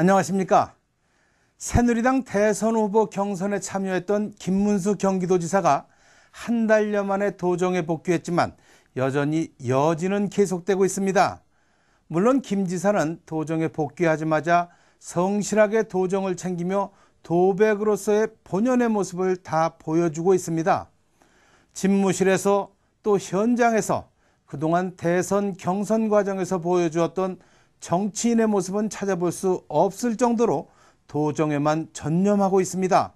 안녕하십니까. 새누리당 대선 후보 경선에 참여했던 김문수 경기도지사가 한 달여 만에 도정에 복귀했지만 여전히 여지는 계속되고 있습니다. 물론 김 지사는 도정에 복귀하자마자 성실하게 도정을 챙기며 도백으로서의 본연의 모습을 다 보여주고 있습니다. 집무실에서 또 현장에서 그동안 대선 경선 과정에서 보여주었던 정치인의 모습은 찾아볼 수 없을 정도로 도정에만 전념하고 있습니다.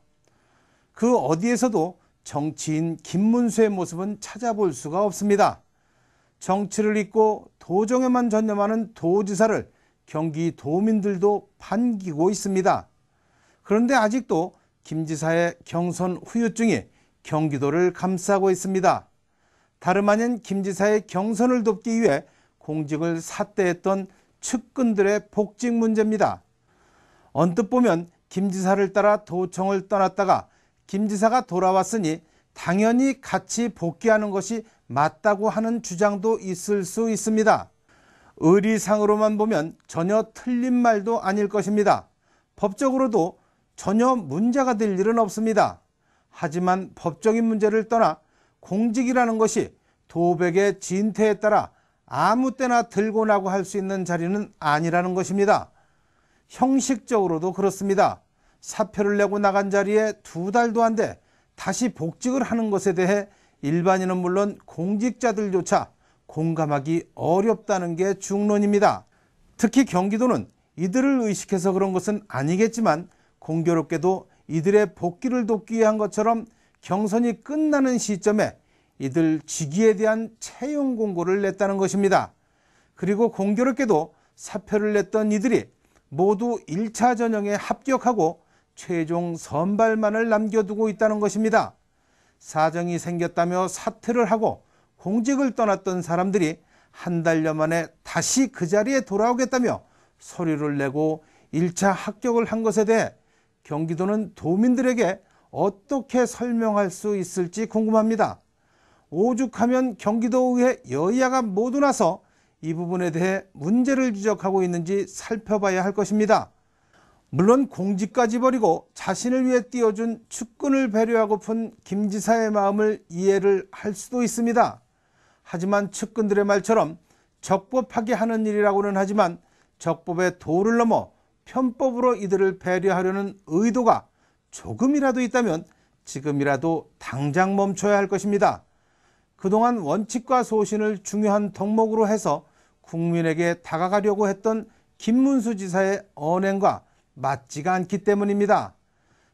그 어디에서도 정치인 김문수의 모습은 찾아볼 수가 없습니다. 정치를 잊고 도정에만 전념하는 도지사를 경기도민들도 반기고 있습니다. 그런데 아직도 김 지사의 경선 후유증이 경기도를 감싸고 있습니다. 다름 아닌 김 지사의 경선을 돕기 위해 공직을 삿대했던 측근들의 복직 문제입니다. 언뜻 보면 김 지사를 따라 도청을 떠났다가 김 지사가 돌아왔으니 당연히 같이 복귀하는 것이 맞다고 하는 주장도 있을 수 있습니다. 의리상으로만 보면 전혀 틀린 말도 아닐 것입니다. 법적으로도 전혀 문제가 될 일은 없습니다. 하지만 법적인 문제를 떠나 공직이라는 것이 도백의 진퇴에 따라 아무 때나 들고 나고 할 수 있는 자리는 아니라는 것입니다. 형식적으로도 그렇습니다. 사표를 내고 나간 자리에 두 달도 안 돼 다시 복직을 하는 것에 대해 일반인은 물론 공직자들조차 공감하기 어렵다는 게 중론입니다. 특히 경기도는 이들을 의식해서 그런 것은 아니겠지만 공교롭게도 이들의 복귀를 돕기 위한 것처럼 경선이 끝나는 시점에 이들 직위에 대한 채용 공고를 냈다는 것입니다. 그리고 공교롭게도 사표를 냈던 이들이 모두 1차 전형에 합격하고 최종 선발만을 남겨두고 있다는 것입니다. 사정이 생겼다며 사퇴를 하고 공직을 떠났던 사람들이 한 달여 만에 다시 그 자리에 돌아오겠다며 서류를 내고 1차 합격을 한 것에 대해 경기도는 도민들에게 어떻게 설명할 수 있을지 궁금합니다. 오죽하면 경기도의회 여야가 모두 나서 이 부분에 대해 문제를 지적하고 있는지 살펴봐야 할 것입니다. 물론 공직까지 버리고 자신을 위해 띄워준 측근을 배려하고픈 김 지사의 마음을 이해를 할 수도 있습니다. 하지만 측근들의 말처럼 적법하게 하는 일이라고는 하지만 적법의 도를 넘어 편법으로 이들을 배려하려는 의도가 조금이라도 있다면 지금이라도 당장 멈춰야 할 것입니다. 그동안 원칙과 소신을 중요한 덕목으로 해서 국민에게 다가가려고 했던 김문수 지사의 언행과 맞지가 않기 때문입니다.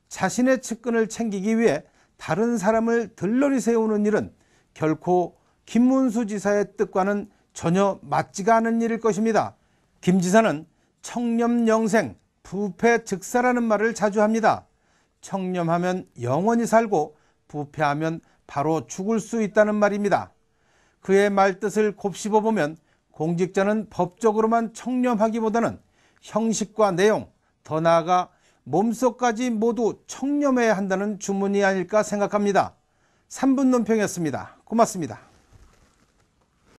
자신의 측근을 챙기기 위해 다른 사람을 들러리 세우는 일은 결코 김문수 지사의 뜻과는 전혀 맞지가 않은 일일 것입니다. 김 지사는 청렴영생, 부패즉사라는 말을 자주 합니다. 청렴하면 영원히 살고 부패하면 바로 죽을 수 있다는 말입니다. 그의 말뜻을 곱씹어 보면 공직자는 법적으로만 청렴하기보다는 형식과 내용, 더 나아가 몸속까지 모두 청렴해야 한다는 주문이 아닐까 생각합니다. 3분 논평이었습니다. 고맙습니다.